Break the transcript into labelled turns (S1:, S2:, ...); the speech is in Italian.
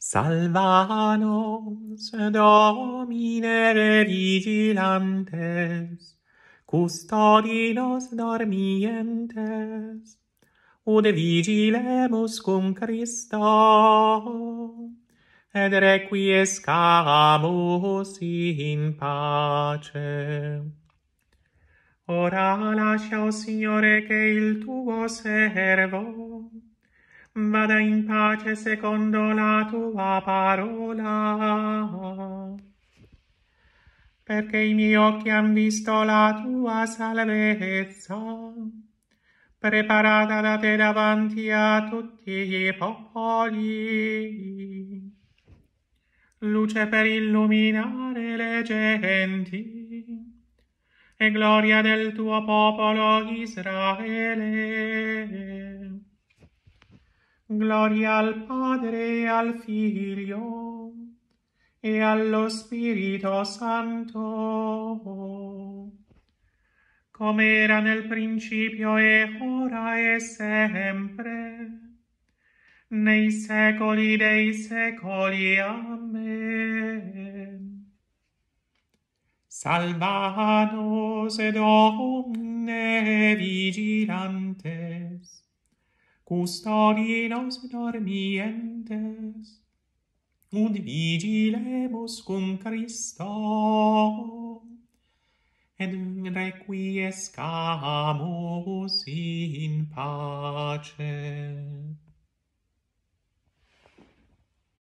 S1: Salvanos, Domine, vigilantes, custodinos dormientes, ud vigilemus cum Christo, ed requiescamus in pace. Ora lascia, o Signore, che il tuo servo vada in pace secondo la tua parola. Perché i miei occhi han visto la tua salvezza, preparata da te davanti a tutti i popoli, luce per illuminare le genti, e gloria del tuo popolo Israele. Gloria al Padre, al Figlio e allo Spirito Santo, come era nel principio e ora e sempre, nei secoli dei secoli. Amen. Salvanos ed omne vigilantes, custodien aus dormientes, und vigilemus cum Christo, et requiescamus in pace.